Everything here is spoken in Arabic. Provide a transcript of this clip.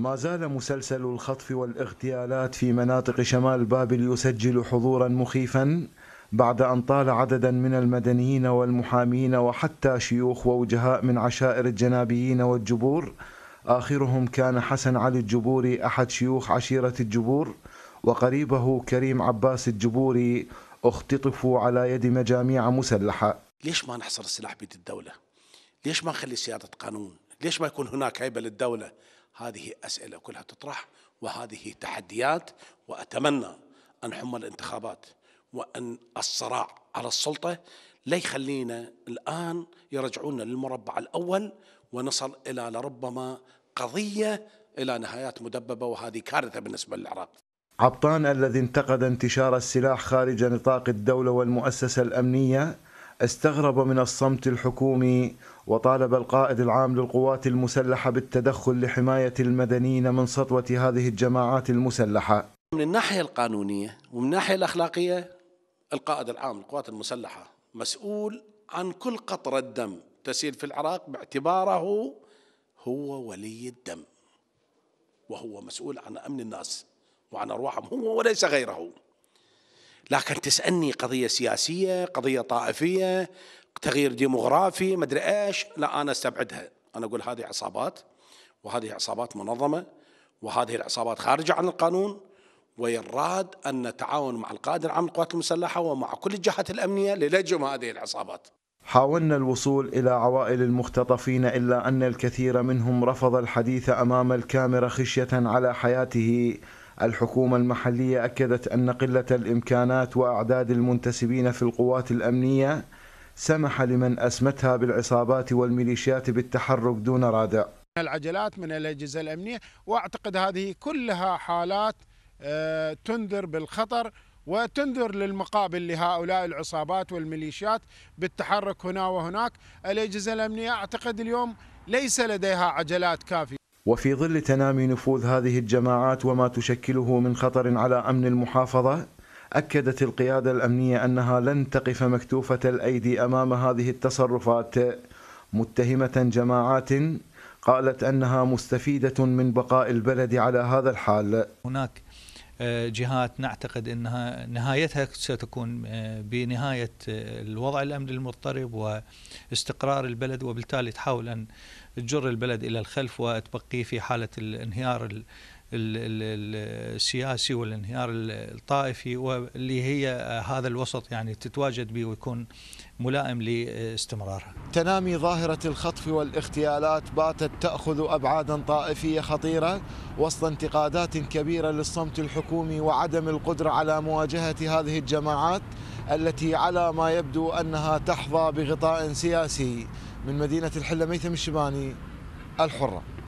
ما زال مسلسل الخطف والاغتيالات في مناطق شمال بابل يسجل حضورا مخيفا بعد أن طال عددا من المدنيين والمحامين وحتى شيوخ ووجهاء من عشائر الجنابيين والجبور آخرهم كان حسن علي الجبوري أحد شيوخ عشيرة الجبور وقريبه كريم عباس الجبوري اختطفوا على يد مجاميع مسلحة ليش ما نحصر السلاح بيد الدولة؟ ليش ما نخلي سيادة قانون؟ ليش ما يكون هناك هيبة للدولة هذه أسئلة كلها تطرح وهذه تحديات وأتمنى أن حمى الانتخابات وأن الصراع على السلطة لا يخلينا الآن يرجعونا للمربع الأول ونصل إلى لربما قضية إلى نهايات مدببة وهذه كارثة بالنسبة للعراق عطان الذي انتقد انتشار السلاح خارج نطاق الدولة والمؤسسة الأمنية استغرب من الصمت الحكومي وطالب القائد العام للقوات المسلحة بالتدخل لحماية المدنيين من سطوة هذه الجماعات المسلحة من الناحية القانونية ومن الناحية الأخلاقية القائد العام للقوات المسلحة مسؤول عن كل قطرة دم تسير في العراق باعتباره هو ولي الدم وهو مسؤول عن أمن الناس وعن أرواحهم هو وليس غيره لكن تسألني قضية سياسية قضية طائفية تغيير ديموغرافي مدري ايش لا انا استبعدها انا اقول هذه عصابات وهذه عصابات منظمه وهذه العصابات خارجه عن القانون ويراد ان نتعاون مع القائد العام للقوات المسلحه ومع كل الجهات الامنيه للجم هذه العصابات حاولنا الوصول إلى عوائل المختطفين إلا أن الكثير منهم رفض الحديث أمام الكاميرا خشية على حياته الحكومة المحلية أكدت أن قلة الإمكانات وأعداد المنتسبين في القوات الأمنية سمح لمن أسمتها بالعصابات والميليشيات بالتحرك دون رادع العجلات من الأجهزة الأمنية وأعتقد هذه كلها حالات آه، تنذر بالخطر وتنذر للمقابل لهؤلاء العصابات والميليشيات بالتحرك هنا وهناك الأجهزة الأمنية أعتقد اليوم ليس لديها عجلات كافية وفي ظل تنامي نفوذ هذه الجماعات وما تشكله من خطر على أمن المحافظة أكدت القيادة الأمنية أنها لن تقف مكتوفة الأيدي أمام هذه التصرفات متهمة جماعات قالت أنها مستفيدة من بقاء البلد على هذا الحال هناك آه، جهات نعتقد انها نهايتها ستكون آه، بنهايه آه، الوضع الامني المضطرب واستقرار البلد وبالتالي تحاول ان تجر البلد الى الخلف وتبقيه في حاله الانهيار السياسي والانهيار الطائفي واللي هي آه، هذا الوسط يعني تتواجد به ويكون ملائم لاستمرارها. تنامي ظاهره الخطف والاغتيالات باتت تاخذ ابعادا طائفيه خطيره وسط انتقادات كبيره للصمت الحكومي وعدم القدره على مواجهه هذه الجماعات التي على ما يبدو انها تحظى بغطاء سياسي من مدينه الحله ميثم الشباني الحره.